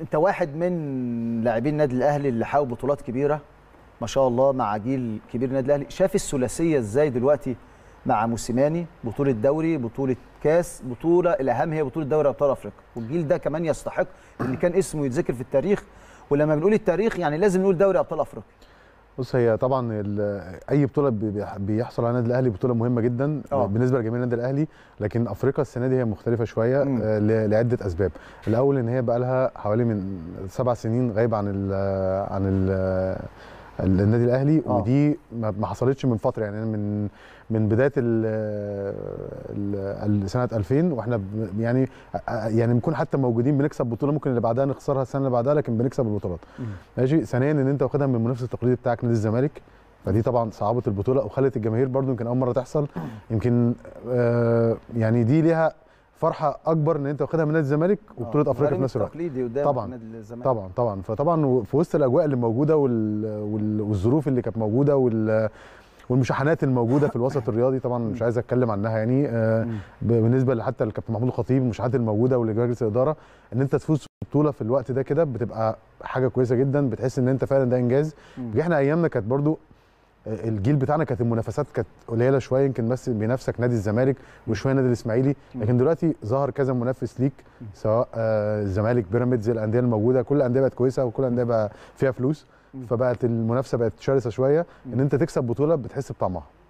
انت واحد من لاعبين النادي الاهلي اللي حاول بطولات كبيره ما شاء الله مع جيل كبير النادي الاهلي شاف الثلاثيه ازاي دلوقتي مع موسيماني بطوله دوري بطوله كاس بطوله الاهم هي بطوله دوري ابطال افريقيا والجيل ده كمان يستحق ان كان اسمه يتذكر في التاريخ ولما بنقول التاريخ يعني لازم نقول دوري ابطال افريقيا بص هي طبعا اي بطوله بيحصل على النادي الاهلي بطوله مهمه جدا أوه. بالنسبه لجميع النادي الاهلي لكن افريقيا السنه دي هي مختلفه شويه مم. آه، لعده اسباب الاول ان هي بقى لها حوالي من سبع سنين غايبه عن الـ عن الـ النادي الاهلي أوه. ودي ما حصلتش من فتره يعني من من بدايه سنه 2000 واحنا يعني يعني بنكون حتى موجودين بنكسب بطوله ممكن اللي بعدها نخسرها السنه اللي بعدها لكن بنكسب البطولات ماشي ثانيا ان انت واخدها من المنافس التقليدي بتاعك نادي الزمالك فدي طبعا صعبت البطوله وخلت الجماهير برده يمكن اول مره تحصل يمكن آه يعني دي ليها فرحه اكبر ان انت واخدها من نادي الزمالك آه، وبطوله افريقيا في نفس الوقت طبعا نادي الزمالك طبعا طبعا فطبعا في وسط الاجواء اللي موجوده وال... وال... والظروف اللي كانت موجوده وال... والمشاحنات الموجوده في الوسط الرياضي طبعا مش عايز اتكلم عنها يعني آه، بالنسبه حتى للكابتن محمود الخطيب المشاحنات الموجوده ولمجلس الاداره ان انت تفوز في البطوله في الوقت ده كده بتبقى حاجه كويسه جدا بتحس ان انت فعلا ده انجاز احنا ايامنا كانت برضو آه، الجيل بتاعنا كانت المنافسات كانت قليله شويه يمكن بس بنفسك نادي الزمالك وشويه نادي الاسماعيلي لكن دلوقتي ظهر كذا منافس ليك سواء آه، الزمالك بيراميدز الانديه الموجوده كل الانديه بقت كويسه وكل الانديه بقى فيها فلوس فبقت المنافسه بقت شرسه شويه ان انت تكسب بطوله بتحس بطعمها